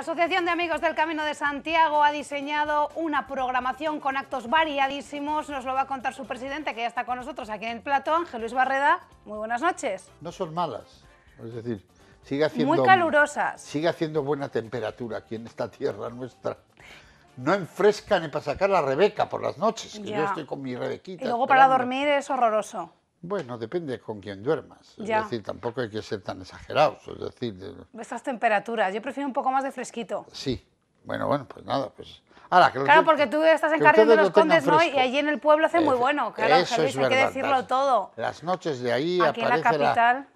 La Asociación de Amigos del Camino de Santiago ha diseñado una programación con actos variadísimos. Nos lo va a contar su presidente, que ya está con nosotros aquí en el plato, Ángel Luis Barreda. Muy buenas noches. No son malas, es decir, sigue haciendo... Muy calurosas. Sigue haciendo buena temperatura aquí en esta tierra nuestra. No enfresca ni para sacar la Rebeca por las noches, que yo estoy con mi Rebequita. Y luego para dormir es horroroso. Bueno, depende con quién duermas. Es decir, tampoco hay que ser tan exagerados. Es decir, estas temperaturas, yo prefiero un poco más de fresquito. Sí. Bueno, bueno, pues nada, pues. Ahora, claro, porque tú estás encargando de los Condes, ¿no? Y allí en el pueblo hace muy bueno, claro, Eso hay que decirlo todo. Las noches de ahí Aquí la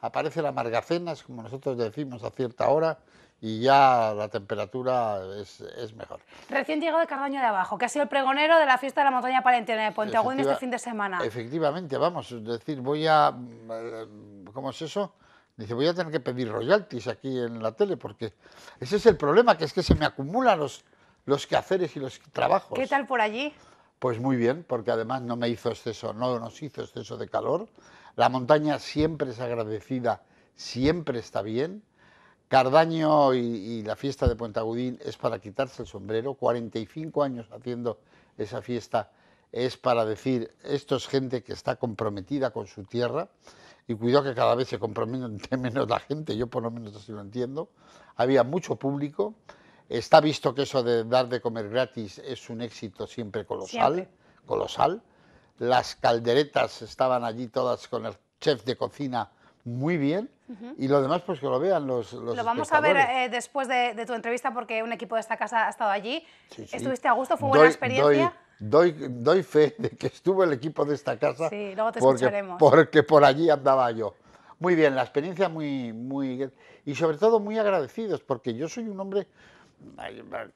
aparece la margacena, es como nosotros decimos a cierta hora, y ya la temperatura es, mejor. Recién llegó de Cardaño de Abajo, que ha sido el pregonero de la fiesta de la montaña palentina de Ponteagüín este fin de semana. Efectivamente, vamos, es decir, voy a... Mm, ¿Cómo es eso? Dice, voy a tener que pedir royalties aquí en la tele, porque ese es el problema, que es que se me acumulan los, los quehaceres y los trabajos. ¿Qué tal por allí? Pues muy bien, porque además no me hizo exceso, no nos hizo exceso de calor. La montaña siempre es agradecida, siempre está bien Cardaño y, la fiesta de Puente es para quitarse el sombrero, 45 años haciendo esa fiesta es para decir, esto es gente que está comprometida con su tierra, y cuidado que cada vez se compromete menos la gente, yo por lo menos así lo entiendo, había mucho público, está visto que eso de dar de comer gratis es un éxito siempre colosal, siempre. colosal, las calderetas estaban allí todas con el chef de cocina muy bien y lo demás pues que lo vean los, los Lo vamos a ver eh, después de, tu entrevista porque un equipo de esta casa ha estado allí. ¿Estuviste a gusto? ¿Fue doy, buena experiencia? Doy, doy, fe de que estuvo el equipo de esta casa sí, luego te porque, escucharemos. porque por allí andaba yo. Muy bien, la experiencia muy, muy... Y sobre todo muy agradecidos porque yo soy un hombre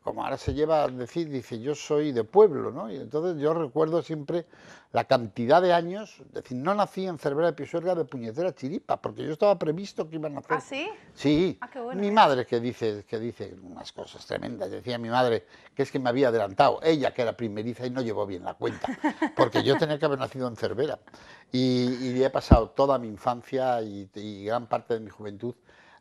como ahora se lleva a decir, dice, yo soy de pueblo, ¿no? Y entonces yo recuerdo siempre la cantidad de años, decir, no nací en Cervera de Pisuerga de puñetera chiripa, porque yo estaba previsto que iba a nacer. ¿Ah, sí? Sí. Ah, mi ¿eh? madre que dice, que dice unas cosas tremendas, decía mi madre que es que me había adelantado, ella que era primeriza y no llevó bien la cuenta, porque yo tenía que haber nacido en Cervera. Y, he pasado toda mi infancia y gran parte de mi juventud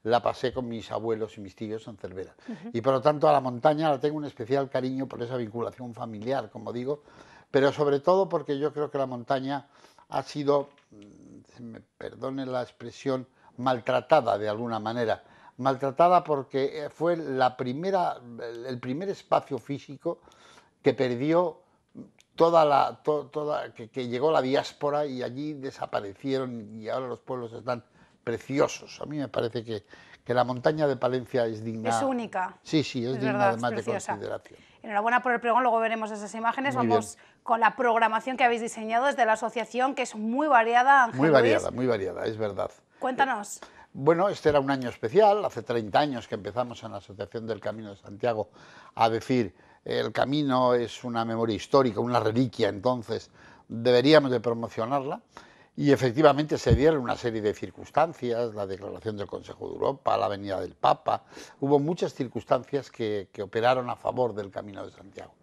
la pasé con mis abuelos y mis tíos en Cervera. Y por lo tanto a la montaña la tengo un especial cariño por esa vinculación familiar, como digo, pero sobre todo porque yo creo que la montaña ha sido, mm, me perdone la expresión, maltratada de alguna manera. Maltratada porque eh, fue la primera, el primer espacio físico que perdió mm, toda la, toda, que llegó la diáspora y allí desaparecieron y ahora los pueblos están preciosos. A mí me parece que, la montaña de Palencia es digna. Es única. Sí, sí, es, digna verdad, además de consideración. Enhorabuena por el pregón, luego veremos esas imágenes. Vamos con la programación que habéis diseñado desde la asociación, que es muy variada, Muy variada, muy variada, es verdad. Cuéntanos. Eh, bueno, este era un año especial, hace 30 años que empezamos en la Asociación del Camino de Santiago a decir, el camino es una memoria histórica, una reliquia, entonces deberíamos de promocionarla. Y efectivamente se dieron una serie de circunstancias, la declaración del Consejo de Europa, la venida del Papa, hubo muchas circunstancias que, operaron a favor del Camino de Santiago.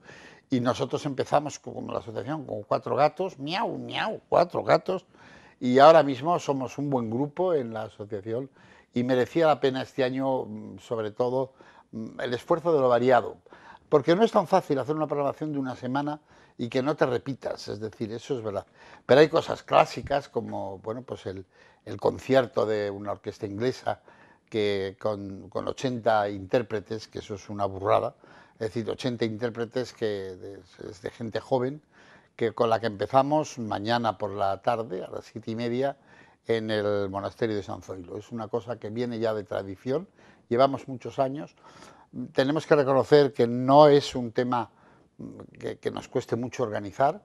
Y nosotros empezamos como la asociación con cuatro gatos, miau, miau, cuatro gatos, y ahora mismo somos un buen grupo en la asociación y merecía la pena este año, mm, sobre todo, mm, el esfuerzo de lo variado, porque no es tan fácil hacer una programación de una semana y que no te repitas, es decir, eso es verdad. Pero hay cosas clásicas como, bueno, pues el, concierto de una orquesta inglesa que con, con, 80 intérpretes, que eso es una burrada, es decir, 80 intérpretes que de, es de gente joven, que con la que empezamos mañana por la tarde, a las siete y media, en el monasterio de San Zoilo. Es una cosa que viene ya de tradición, llevamos muchos años. Tenemos que reconocer que no es un tema que, nos cueste mucho organizar,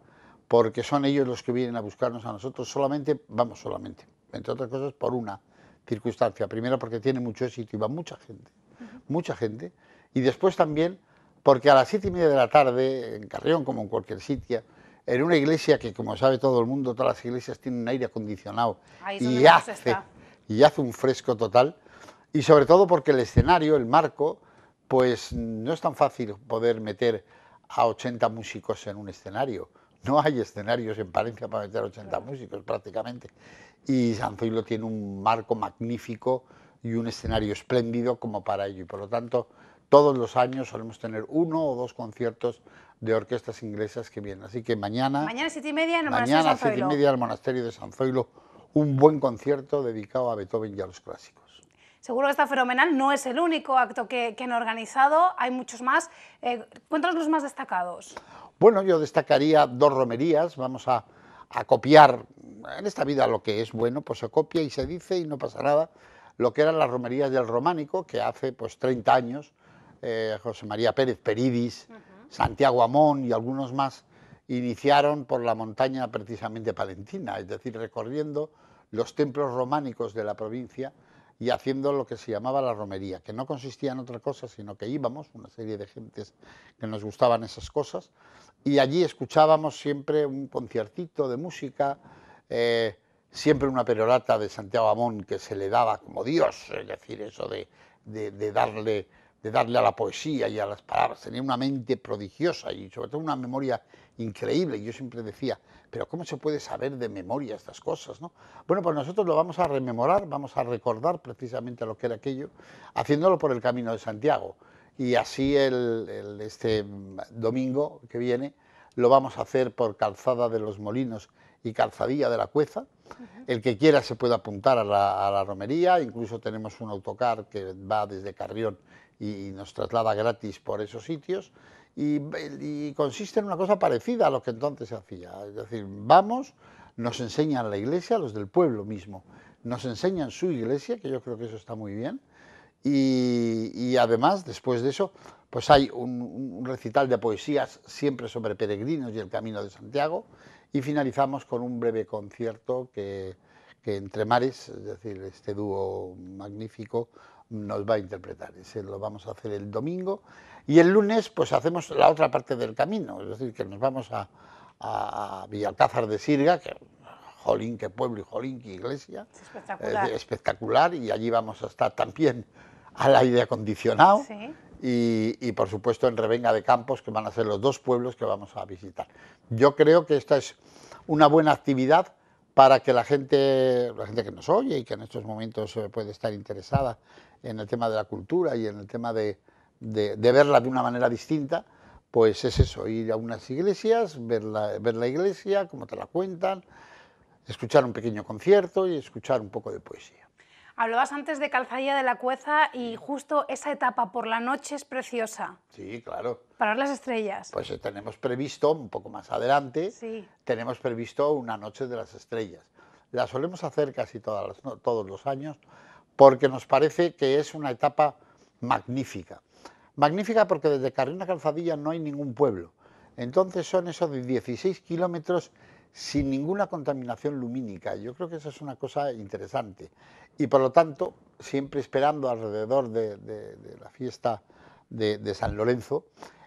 porque son ellos los que vienen a buscarnos a nosotros solamente, vamos solamente, entre otras cosas por una circunstancia. Primero porque tiene mucho éxito y va mucha gente, mucha gente. Y después también porque a las siete y media de la tarde, en Carrión como en cualquier sitio, en una iglesia que como sabe todo el mundo, todas las iglesias tienen un aire acondicionado y hace, y hace un fresco total. Y sobre todo porque el escenario, el marco, pues no es tan fácil poder meter a 80 músicos en un escenario. No hay escenarios en Palencia para meter 80 músicos prácticamente. Y San Zoilo tiene un marco magnífico y un escenario espléndido como para ello. Y por lo tanto, todos los años solemos tener uno o dos conciertos de orquestas inglesas que vienen. Así que mañana... Mañana siete y media el Monasterio de y media al Monasterio de San Zoilo. Un buen concierto dedicado a Beethoven y a los clásicos. Seguro que está fenomenal, no es el único acto que, han organizado, hay muchos más. Eh, cuéntanos los más destacados. Bueno, yo destacaría dos romerías, vamos a, copiar, en esta vida lo que es bueno, pues se copia y se dice y no pasa nada, lo que eran las romerías del románico, que hace pues 30 años, eh, José María Pérez Peridis, Santiago Amón y algunos más, iniciaron por la montaña precisamente palentina, es decir, recorriendo los templos románicos de la provincia y haciendo lo que se llamaba la romería, que no consistía en otra cosa, sino que íbamos, una serie de gentes que nos gustaban esas cosas, y allí escuchábamos siempre un conciertito de música, eh, siempre una perorata de Santiago Amón que se le daba como Dios, es decir, eso de, darle de darle a la poesía y a las palabras. Tenía una mente prodigiosa y sobre todo una memoria increíble. Yo siempre decía, pero ¿cómo se puede saber de memoria estas cosas? Bueno, pues nosotros lo vamos a rememorar, vamos a recordar precisamente lo que era aquello, haciéndolo por el Camino de Santiago. Y así el, este domingo que viene lo vamos a hacer por Calzada de los Molinos y Calzadilla de la Cueza. El que quiera se puede apuntar a la, romería, incluso tenemos un autocar que va desde Carrión y nos traslada gratis por esos sitios y, consiste en una cosa parecida a lo que entonces se hacía. Es decir, vamos, nos enseñan la iglesia, los del pueblo mismo, nos enseñan su iglesia, que yo creo que eso está muy bien, y, además, después de eso, pues hay un, recital de poesías siempre sobre peregrinos y el camino de Santiago, y finalizamos con un breve concierto que, que entre mares, es decir, este dúo magnífico nos va a interpretar. Ese lo vamos a hacer el domingo. Y el lunes, pues hacemos la otra parte del camino, es decir, que nos vamos a, a Villalcázar de Sirga, que jolín, pueblo y jolín, iglesia. Es espectacular. espectacular. Y allí vamos a estar también al aire acondicionado. Y, y, por supuesto en Revenga de Campos, que van a ser los dos pueblos que vamos a visitar. Yo creo que esta es una buena actividad para que la gente, la gente que nos oye y que en estos momentos eh, puede estar interesada en el tema de la cultura y en el tema de, verla de una manera distinta, pues es eso, ir a unas iglesias, ver la, ver la iglesia, cómo te la cuentan, escuchar un pequeño concierto y escuchar un poco de poesía. Hablabas antes de Calzadilla de la Cueza y justo esa etapa por la noche es preciosa. Sí, claro. Para las estrellas. Pues eh, tenemos previsto, un poco más adelante, tenemos previsto una noche de las estrellas. La solemos hacer casi todos los años porque nos parece que es una etapa magnífica. Magnífica porque desde Carrera Calzadilla no hay ningún pueblo. Entonces son esos 16 kilómetros sin ninguna contaminación lumínica. Yo creo que eso es una cosa interesante. Y por lo tanto, siempre esperando alrededor de, la fiesta de, San Lorenzo,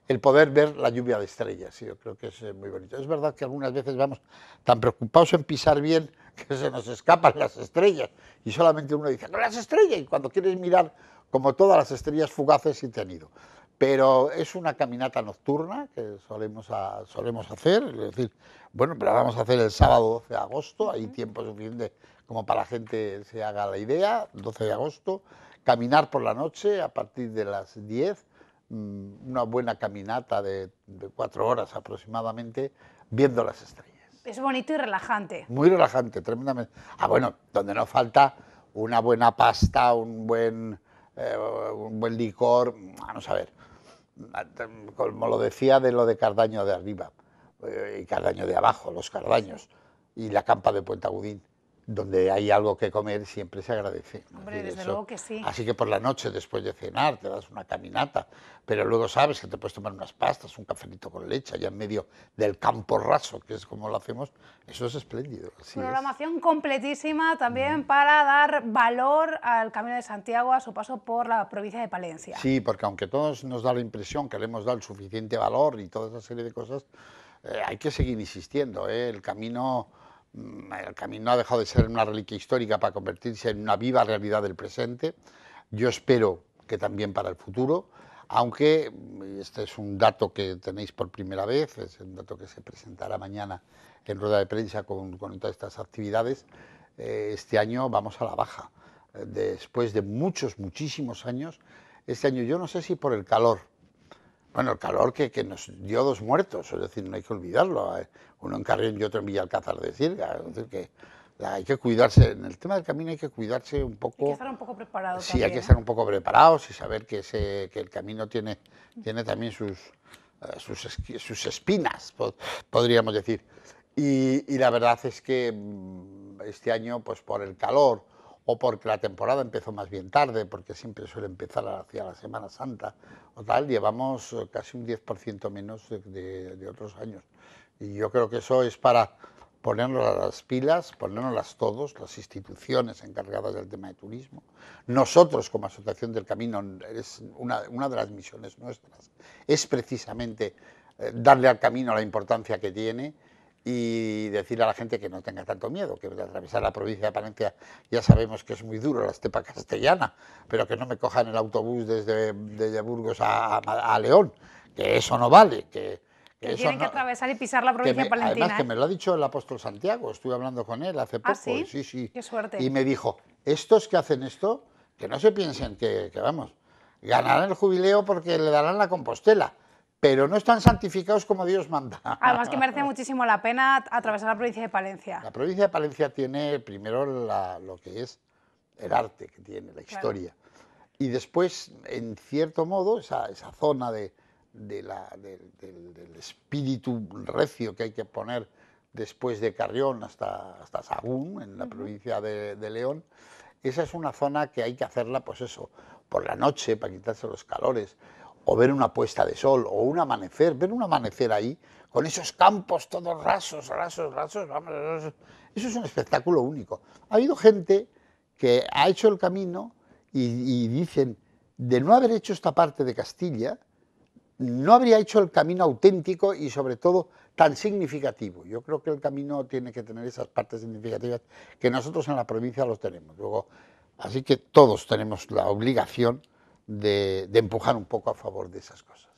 el poder ver la lluvia de estrellas. Yo creo que es eh, muy bonito. Es verdad que algunas veces vamos tan preocupados en pisar bien que se nos escapan las estrellas. Y solamente uno dice, ¡No, las estrellas! Y cuando quieres mirar, como todas las estrellas fugaces, y te han ido pero es una caminata nocturna que solemos, hacer, es decir, bueno, pero la vamos a hacer el sábado 12 de agosto, hay tiempo suficiente como para la gente se haga la idea, 12 de agosto, caminar por la noche a partir de las 10, mm, una buena caminata de, cuatro horas aproximadamente, viendo las estrellas. Es bonito y relajante. Muy relajante, tremendamente. Ah, bueno, donde no falta una buena pasta, un buen, eh, un buen licor, vamos a ver, como lo decía, de lo de Cardaño de arriba eh, y Cardaño de abajo, los Cardaños y la campa de Puente Agudín donde hay algo que comer siempre se agradece. Hombre, desde luego que sí. Así que por la noche, después de cenar, te das una caminata, pero luego sabes que te puedes tomar unas pastas, un cafelito con leche, allá en medio del campo raso, que es como lo hacemos, eso es espléndido. Programación completísima también mm. para dar valor al Camino de Santiago a su paso por la provincia de Palencia. Sí, porque aunque todos nos da la impresión que le hemos dado el suficiente valor y toda esa serie de cosas, eh, hay que seguir insistiendo, ¿eh? el camino Mm, el camino ha dejado de ser una reliquia histórica para convertirse en una viva realidad del presente. Yo espero que también para el futuro, aunque mm, este es un dato que tenéis por primera vez, es un dato que se presentará mañana en rueda de prensa con, todas estas actividades, eh, este año vamos a la baja. Eh, después de muchos, muchísimos años, este año yo no sé si por el calor, bueno, el calor que, que, nos dio dos muertos, es decir, no hay que olvidarlo, eh, uno en Carrión y otro en Villalcázar de Cirga, es decir, que hay que cuidarse, en el tema del camino hay que cuidarse un poco. Hay que estar un poco preparados. Sí, hay que estar un poco preparados y saber que, que el camino tiene, tiene también sus, eh, sus, espinas, podríamos decir. Y, y, la verdad es que mm, este año, pues por el calor, o porque la temporada empezó más bien tarde, porque siempre suele empezar hacia la Semana Santa o tal, llevamos eh, casi un 10% menos de, otros años. Y yo creo que eso es para ponernos las pilas, las todos, las instituciones encargadas del tema de turismo. Nosotros como Asociación del Camino, es una, una de las misiones nuestras, es precisamente eh, darle al camino la importancia que tiene, y decir a la gente que no tenga tanto miedo, que atravesar la provincia de Palencia ya sabemos que es muy duro la estepa castellana, pero que no me cojan el autobús desde, Burgos a, León, que eso no vale, que, que, que tienen que atravesar y pisar la provincia me, Palencia. Además, ¿eh? que me lo ha dicho el apóstol Santiago, estuve hablando con él hace ah, poco. sí? sí, suerte. Y me dijo, estos que hacen esto, que no se piensen que, que vamos, ganarán el jubileo porque le darán la compostela pero no están santificados como Dios manda. Además que merece muchísimo la pena atravesar la provincia de Palencia. La provincia de Palencia tiene primero lo que es el arte que tiene, la historia. Y después, en cierto modo, esa, zona de, del espíritu recio que hay que poner después de Carrión hasta, hasta Sagún, en la provincia de, de, León, esa es una zona que hay que hacerla, pues eso, por la noche, para quitarse los calores, o ver una puesta de sol, o un amanecer, ver un amanecer ahí, con esos campos todos rasos, rasos, rasos, eso es un espectáculo único. Ha habido gente que ha hecho el camino y, dicen, de no haber hecho esta parte de Castilla, no habría hecho el camino auténtico y sobre todo tan significativo. Yo creo que el camino tiene que tener esas partes significativas que nosotros en la provincia los tenemos. Luego, así que todos tenemos la obligación de, empujar un poco a favor de esas cosas.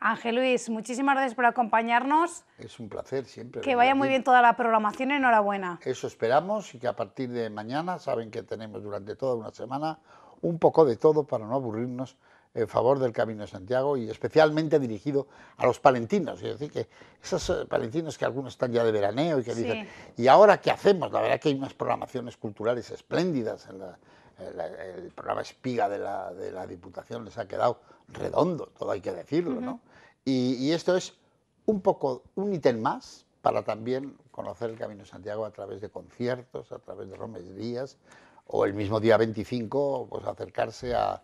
Ángel Luis, muchísimas gracias por acompañarnos. Es un placer siempre. Que vaya muy bien toda la programación, enhorabuena. Eso esperamos y que a partir de mañana, saben que tenemos durante toda una semana un poco de todo para no aburrirnos en favor del Camino de Santiago y especialmente dirigido a los palentinos. Es decir, que esos eh, palentinos que algunos están ya de veraneo y que dicen, ¿y ahora qué hacemos? La verdad que hay unas programaciones culturales espléndidas en la, el, programa Espiga de la, Diputación les ha quedado redondo, todo hay que decirlo, Y, esto es un poco, un ítem más para también conocer el Camino de Santiago a través de conciertos, a través de romes días o el mismo día 25, pues acercarse a,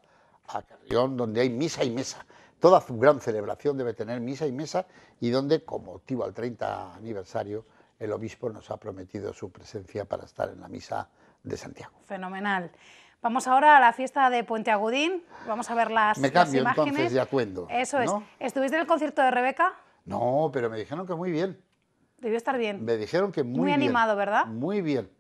a Carrión, donde hay misa y mesa. Toda gran celebración debe tener misa y mesa, y donde, como motivo al 30 aniversario, el obispo nos ha prometido su presencia para estar en la misa de Santiago. Fenomenal. Vamos ahora a la fiesta de Puente Agudín, vamos a ver las Me cambio entonces de acuerdo. Eso es. ¿Estuviste en el concierto de Rebeca? No, pero me dijeron que muy bien. Debió estar bien. Me dijeron que muy, bien. Muy animado, ¿verdad? Muy bien.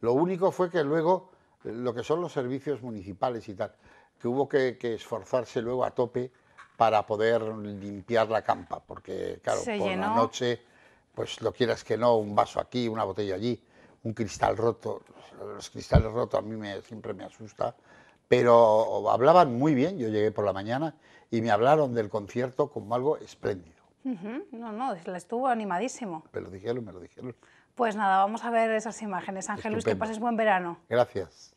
Lo único fue que luego, lo que son los servicios municipales y tal, que hubo que, esforzarse luego a tope para poder limpiar la campa, porque claro, por la noche, pues lo quieras que no, un vaso aquí, una botella allí, un cristal roto, los cristales rotos a mí me, siempre me asusta, pero hablaban muy bien, yo llegué por la mañana y me hablaron del concierto como algo espléndido. No, no, estuvo animadísimo. Me lo dijeron, me lo dijeron. Pues nada, vamos a ver esas imágenes. Ángel Luis, que pases buen verano. Gracias.